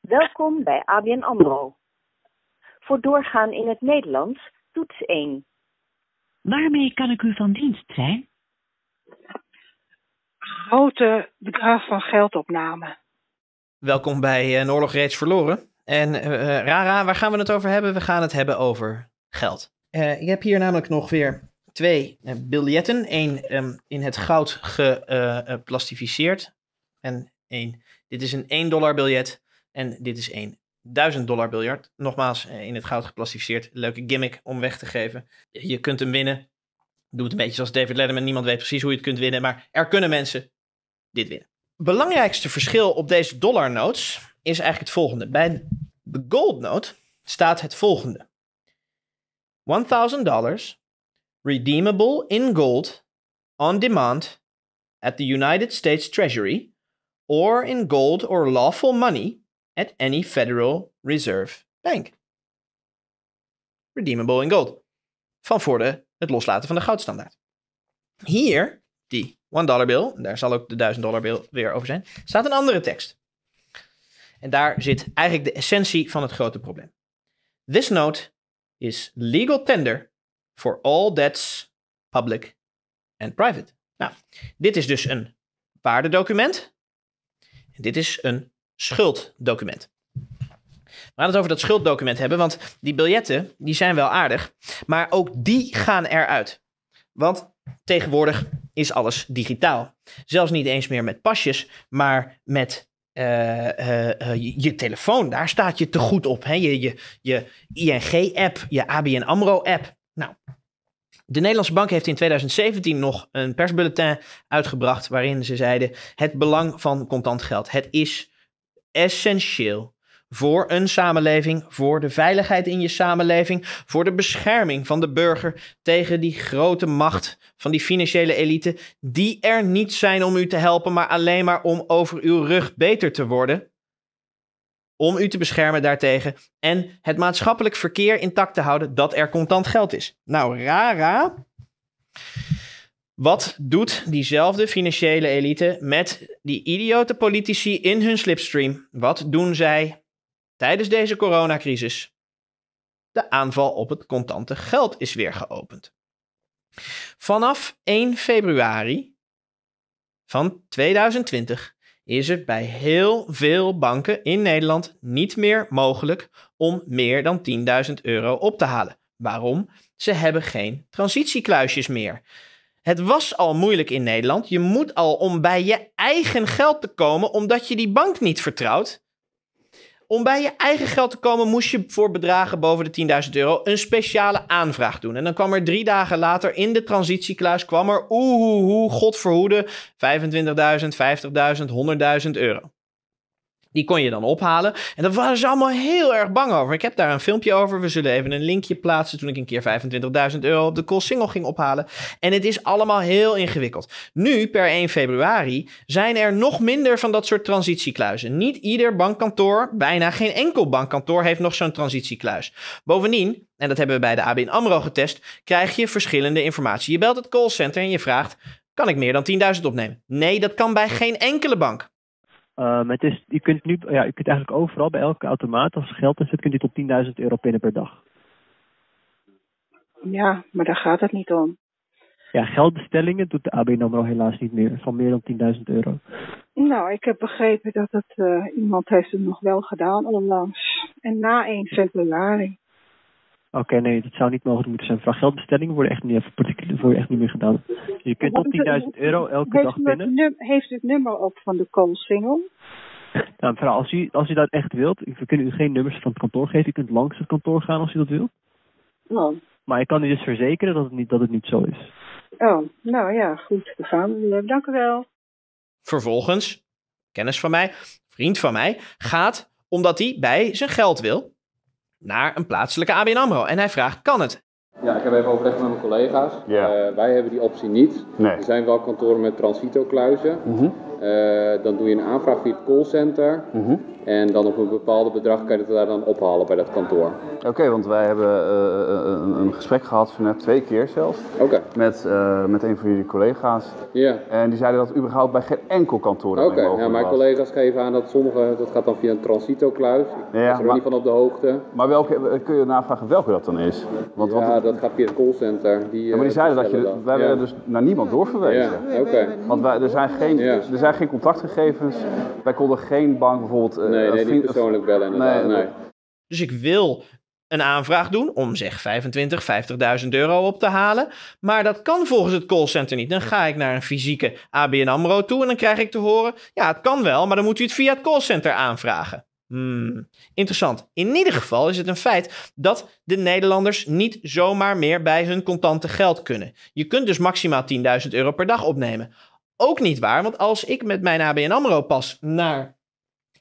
Welkom bij ABN AMRO. Voor doorgaan in het Nederlands, toets 1. Waarmee kan ik u van dienst zijn? Grote bedrag van geldopname. Welkom bij eh, een reeds verloren. En eh, eh, Rara, waar gaan we het over hebben? We gaan het hebben over geld. Eh, ik heb hier namelijk nog weer twee biljetten. Eén ehm, in het goud geplastificeerd. en één. Dit is een 1 dollar biljet. En dit is een 1000 dollar biljet. Nogmaals, in het goud geplastificeerd. Leuke gimmick om weg te geven. Je kunt hem winnen. Doe het een beetje zoals David Letterman. Niemand weet precies hoe je het kunt winnen. Maar er kunnen mensen dit winnen. Belangrijkste verschil op deze dollarnotes is eigenlijk het volgende. Bij de gold note staat het volgende. $1,000 redeemable in gold on demand at the United States Treasury or in gold or lawful money at any Federal Reserve Bank. Redeemable in gold. Van voor de, het loslaten van de goudstandaard. Hier, die 1 bill, daar zal ook de 1000 dollar bill weer over zijn, staat een andere tekst. En daar zit eigenlijk de essentie van het grote probleem. This note is legal tender for all debts public and private. Nou, dit is dus een waardedocument. En dit is een schulddocument. We gaan het over dat schulddocument hebben, want die biljetten die zijn wel aardig, maar ook die gaan eruit. Want tegenwoordig is alles digitaal. Zelfs niet eens meer met pasjes, maar met eh, eh, eh, je telefoon, daar staat je te goed op. Hè? Je, je, je ING-app, je ABN AMRO-app. Nou, de Nederlandse Bank heeft in 2017 nog een persbulletin uitgebracht waarin ze zeiden: het belang van contant geld. Het is essentieel voor een samenleving, voor de veiligheid in je samenleving, voor de bescherming van de burger tegen die grote macht van die financiële elite, die er niet zijn om u te helpen, maar alleen maar om over uw rug beter te worden. Om u te beschermen daartegen en het maatschappelijk verkeer intact te houden dat er contant geld is. Nou, rara. Wat doet diezelfde financiële elite met die idiote politici in hun slipstream? Wat doen zij tijdens deze coronacrisis de aanval op het contante geld is weer geopend. Vanaf 1 februari van 2020 is het bij heel veel banken in Nederland niet meer mogelijk om meer dan 10.000 euro op te halen. Waarom? Ze hebben geen transitiekluisjes meer. Het was al moeilijk in Nederland. Je moet al om bij je eigen geld te komen omdat je die bank niet vertrouwt. Om bij je eigen geld te komen moest je voor bedragen boven de 10.000 euro een speciale aanvraag doen. En dan kwam er drie dagen later in de transitiekluis, kwam er oeh, oeh godverhoede, 25.000, 50.000, 100.000 euro. Die kon je dan ophalen. En daar waren ze allemaal heel erg bang over. Ik heb daar een filmpje over. We zullen even een linkje plaatsen. Toen ik een keer 25.000 euro op de call single ging ophalen. En het is allemaal heel ingewikkeld. Nu, per 1 februari, zijn er nog minder van dat soort transitiekluizen. Niet ieder bankkantoor, bijna geen enkel bankkantoor, heeft nog zo'n transitiekluis. Bovendien, en dat hebben we bij de ABN Amro getest, krijg je verschillende informatie. Je belt het callcenter en je vraagt: kan ik meer dan 10.000 opnemen? Nee, dat kan bij geen enkele bank. Um, het is, je kunt nu, ja, je kunt eigenlijk overal bij elke automaat, als er geld in zit, kunt je tot 10.000 euro pinnen per dag. Ja, maar daar gaat het niet om. Ja, geldbestellingen doet de ABN AMRO helaas niet meer, van meer dan 10.000 euro. Nou, ik heb begrepen dat het, eh, iemand heeft het nog wel gedaan onlangs. En na 1 februari. Oké, nee, dat zou niet mogelijk moeten zijn. Vraag Geldbestellingen worden echt niet, worden echt niet meer gedaan. je kunt tot 10.000 euro elke dag binnen. heeft het nummer op van de callsingel? Nou, mevrouw, als u, als u dat echt wilt, we kunnen u geen nummers van het kantoor geven. U kunt langs het kantoor gaan als u dat wilt. Oh. Maar ik kan u dus verzekeren dat het niet, dat het niet zo is. Oh, nou ja, goed. We gaan. Eh, dank u wel. Vervolgens, kennis van mij, vriend van mij, gaat omdat hij bij zijn geld wil naar een plaatselijke ABN AMRO. En hij vraagt, kan het? Ja, ik heb even overlegd met mijn collega's. Eh, wij hebben die optie niet. Nee. Er zijn wel kantoren met transito-kluizen. Mhm. Eh, dan doe je een aanvraag via het callcenter. Mm En dan op een bepaald bedrag kan je het daar dan ophalen bij dat kantoor. Oké, want wij hebben eh, eh, een, gesprek gehad van net twee keer zelfs. Okay. Met, met een van jullie collega's. Ja. En die zeiden dat überhaupt bij geen enkel kantoor Oké, okay. ja, mijn collega's geven aan dat sommige, dat gaat dan via een transito-kluis. Ja, ja, maar, niet van op de hoogte. Maar welke, kun je navragen welke dat dan is? Want, ja, dat gaat via het callcenter. Die, ja, maar die zeiden dat je, wij werden dus naar niemand doorverwezen. Ja, oké. Want wij, er zijn geen zijn geen contactgegevens. Wij konden geen bank bijvoorbeeld... Uh, nee, nee persoonlijk bellen Dus ik wil een aanvraag doen om zeg 25, 50.000 euro op te halen. Maar dat kan volgens het callcenter niet. Dan ga ik naar een fysieke ABN AMRO toe en dan krijg ik te horen... ja, het kan wel, maar dan moet u het via het callcenter aanvragen. Hmm, interessant. In ieder geval is het een feit dat de Nederlanders niet zomaar meer bij hun contante geld kunnen. Je kunt dus maximaal 10.000 euro per dag opnemen ook niet waar. Want als ik met mijn ABN AMRO pas naar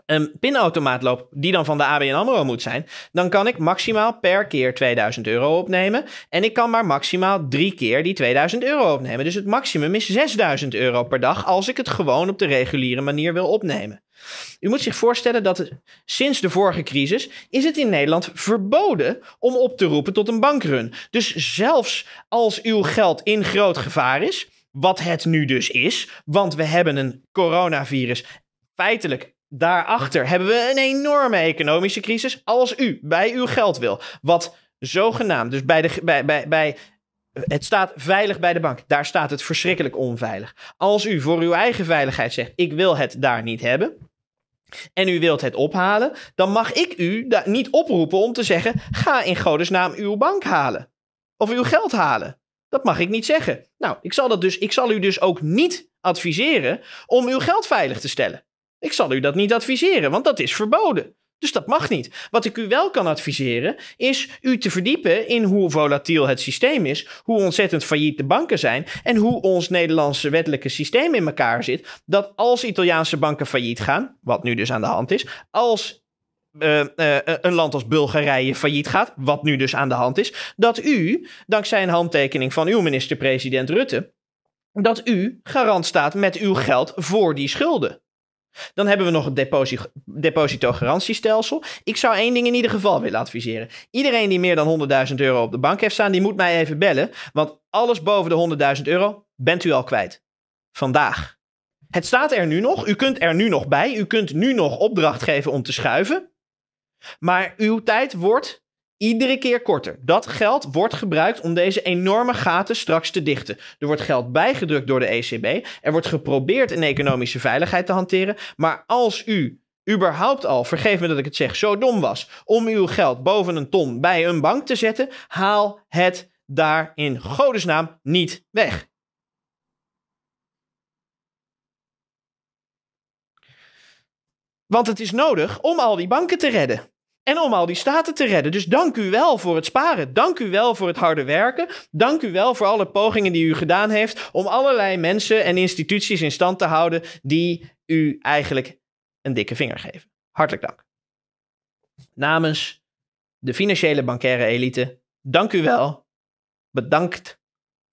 een pinautomaat loop die dan van de ABN AMRO moet zijn, dan kan ik maximaal per keer 2000 euro opnemen. En ik kan maar maximaal drie keer die 2000 euro opnemen. Dus het maximum is 6000 euro per dag als ik het gewoon op de reguliere manier wil opnemen. U moet zich voorstellen dat sinds de vorige crisis is het in Nederland verboden om op te roepen tot een bankrun. Dus zelfs als uw geld in groot gevaar is, wat het nu dus is. Want we hebben een coronavirus. Feitelijk daarachter hebben we een enorme economische crisis. Als u bij uw geld wil, wat zogenaamd, dus bij de, bij, bij, bij, het staat veilig bij de bank, daar staat het verschrikkelijk onveilig. Als u voor uw eigen veiligheid zegt: ik wil het daar niet hebben. En u wilt het ophalen, dan mag ik u niet oproepen om te zeggen: ga in Godesnaam uw bank halen. Of uw geld halen. Dat mag ik niet zeggen. Nou, ik zal, dat dus, ik zal u dus ook niet adviseren om uw geld veilig te stellen. Ik zal u dat niet adviseren, want dat is verboden. Dus dat mag niet. Wat ik u wel kan adviseren, is u te verdiepen in hoe volatiel het systeem is, hoe ontzettend failliet de banken zijn en hoe ons Nederlandse wettelijke systeem in elkaar zit. Dat als Italiaanse banken failliet gaan, wat nu dus aan de hand is, als eh, eh, eh, een land als Bulgarije failliet gaat, wat nu dus aan de hand is, dat u, dankzij een handtekening van uw minister-president Rutte, dat u garant staat met uw geld voor die schulden. Dan hebben we nog het depositogarantiestelsel. Ik zou één ding in ieder geval willen adviseren. Iedereen die meer dan 100.000 euro op de bank heeft staan, die moet mij even bellen. Want alles boven de 100.000 euro bent u al kwijt. Vandaag. Het staat er nu nog. U kunt er nu nog bij. U kunt nu nog opdracht geven om te schuiven. Maar uw tijd wordt iedere keer korter. Dat geld wordt gebruikt om deze enorme gaten straks te dichten. Er wordt geld bijgedrukt door de ECB. Er wordt geprobeerd een economische veiligheid te hanteren. Maar als u überhaupt al, vergeef me dat ik het zeg, zo dom was om uw geld boven een ton bij een bank te zetten, haal het daar in godesnaam niet weg. Want het is nodig om al die banken te redden en om al die staten te redden. Dus dank u wel voor het sparen. Dank u wel voor het harde werken. Dank u wel voor alle pogingen die u gedaan heeft om allerlei mensen en instituties in stand te houden die u eigenlijk een dikke vinger geven. Hartelijk dank. Namens de financiële bankaire elite, dank u wel. Bedankt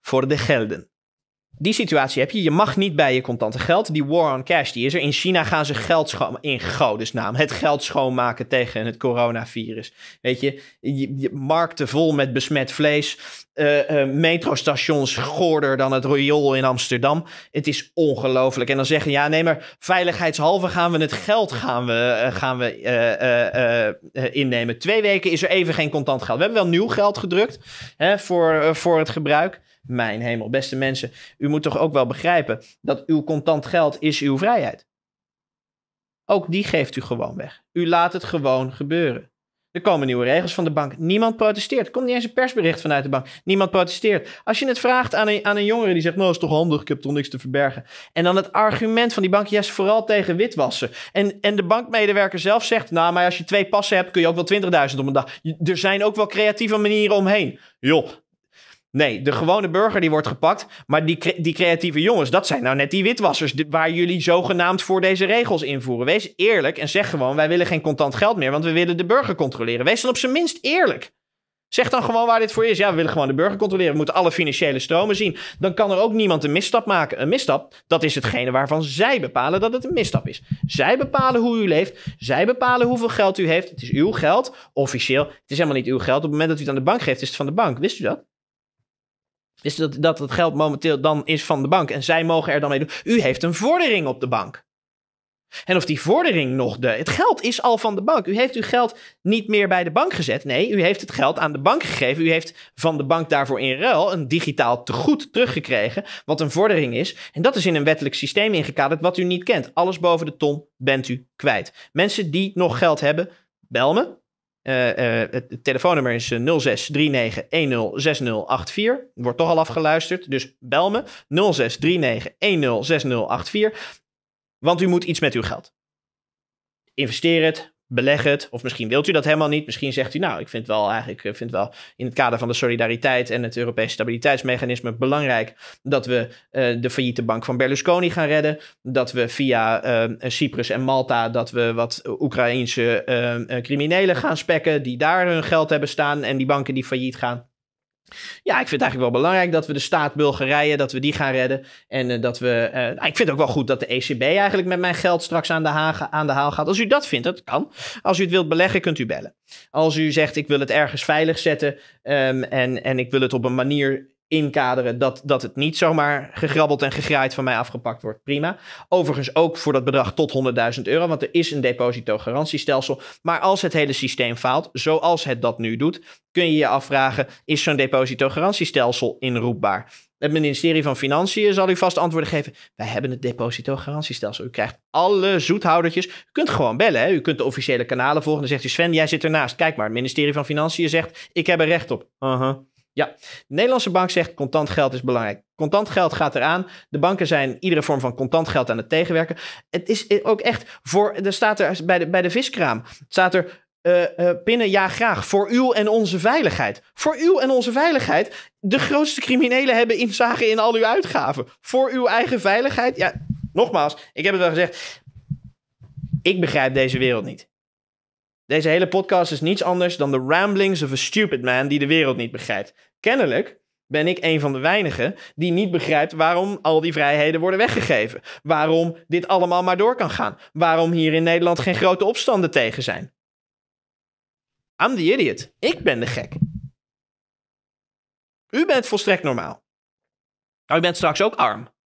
voor de gelden die situatie heb je. Je mag niet bij je contante geld. Die war on cash, die is er. In China gaan ze geld schoon... In naam. Het geld schoonmaken tegen het coronavirus. Weet je, markten vol met besmet vlees. Uh, uh, metrostations goorder dan het riool in Amsterdam. Het is ongelooflijk. En dan zeggen, ja nee, maar veiligheidshalve gaan we het geld gaan we, eh, gaan we innemen. Twee weken is er even geen contant geld. We hebben wel nieuw geld gedrukt hè, voor, voor het gebruik. Mijn hemel, beste mensen, u moet toch ook wel begrijpen dat uw contant geld is uw vrijheid. Ook die geeft u gewoon weg. U laat het gewoon gebeuren. Er komen nieuwe regels van de bank. Niemand protesteert. Er komt niet eens een persbericht vanuit de bank. Niemand protesteert. Als je het vraagt aan een, aan een jongere die zegt: Nou, is toch handig, ik heb toch niks te verbergen. En dan het argument van die bank: juist vooral tegen witwassen. En, en de bankmedewerker zelf zegt: Nou, maar als je twee passen hebt, kun je ook wel 20.000 op een dag. Er zijn ook wel creatieve manieren omheen. Joh, Nee, de gewone burger die wordt gepakt. Maar die, die creatieve jongens, dat zijn nou net die witwassers. Waar jullie zogenaamd voor deze regels invoeren. Wees eerlijk en zeg gewoon: wij willen geen contant geld meer, want we willen de burger controleren. Wees dan op zijn minst eerlijk. Zeg dan gewoon waar dit voor is. Ja, we willen gewoon de burger controleren. We moeten alle financiële stromen zien. Dan kan er ook niemand een misstap maken. Een misstap, dat is hetgene waarvan zij bepalen dat het een misstap is. Zij bepalen hoe u leeft. Zij bepalen hoeveel geld u heeft. Het is uw geld, officieel. Het is helemaal niet uw geld. Op het moment dat u het aan de bank geeft, is het van de bank. Wist u dat? is dus dat, dat het geld momenteel dan is van de bank en zij mogen er dan mee doen. U heeft een vordering op de bank. En of die vordering nog de. Het geld is al van de bank. U heeft uw geld niet meer bij de bank gezet. Nee, u heeft het geld aan de bank gegeven. U heeft van de bank daarvoor in ruil een digitaal tegoed teruggekregen. Wat een vordering is. En dat is in een wettelijk systeem ingekaderd wat u niet kent. Alles boven de ton bent u kwijt. Mensen die nog geld hebben, bel me. Eh, eh, het telefoonnummer is 0639106084. Eh, Wordt toch al afgeluisterd, dus bel me 0639106084. Want u moet iets met uw geld. Investeer het, beleg het. Of misschien wilt u dat helemaal niet. Misschien zegt u, nou, ik vind wel eigenlijk eh, vind wel in het kader van de solidariteit en het Europese stabiliteitsmechanisme belangrijk dat we eh, de failliete bank van Berlusconi gaan redden. Dat we via eh, Cyprus en Malta dat we wat Oekraïense criminelen gaan spekken die daar hun geld hebben staan en die banken die failliet gaan. Ja, ik vind het eigenlijk wel belangrijk dat we de staat Bulgarije, dat we die gaan redden. En eh, dat we, eh, ik vind het ook wel goed dat de ECB eigenlijk met mijn geld straks aan de, haag, aan de haal gaat. Als u dat vindt, dat kan. Als u het wilt beleggen, kunt u bellen. Als u zegt, ik wil het ergens veilig zetten ehm, en, en ik wil het op een manier inkaderen dat, dat het niet zomaar gegrabbeld en gegraaid van mij afgepakt wordt. Prima. Overigens ook voor dat bedrag tot 100.000 euro, want er is een depositogarantiestelsel. Maar als het hele systeem faalt, zoals het dat nu doet, kun je je afvragen: is zo'n depositogarantiestelsel inroepbaar? Het ministerie van Financiën zal u vast antwoorden geven. Wij hebben het depositogarantiestelsel. U krijgt alle zoethoudertjes. U kunt gewoon bellen. Hè? U kunt de officiële kanalen volgen. Dan zegt u Sven, jij zit ernaast. Kijk maar, het ministerie van Financiën zegt, ik heb er recht op. Uh ja, de Nederlandse bank zegt contant geld is belangrijk. Contant geld gaat eraan. De banken zijn iedere vorm van contant geld aan het tegenwerken. Het is ook echt voor. Er staat er bij de, bij de viskraam. Staat er. Uh, pinnen, ja, graag. Voor uw en onze veiligheid. Voor uw en onze veiligheid. De grootste criminelen hebben inzage in al uw uitgaven. Voor uw eigen veiligheid. Ja, nogmaals, ik heb het al gezegd. Ik begrijp deze wereld niet. Deze hele podcast is niets anders dan de ramblings of a stupid man die de wereld niet begrijpt. Kennelijk ben ik een van de weinigen die niet begrijpt waarom al die vrijheden worden weggegeven. Waarom dit allemaal maar door kan gaan. Waarom hier in Nederland geen grote opstanden tegen zijn. I'm the idiot. Ik ben de gek. U bent volstrekt normaal. Maar nou, u bent straks ook arm.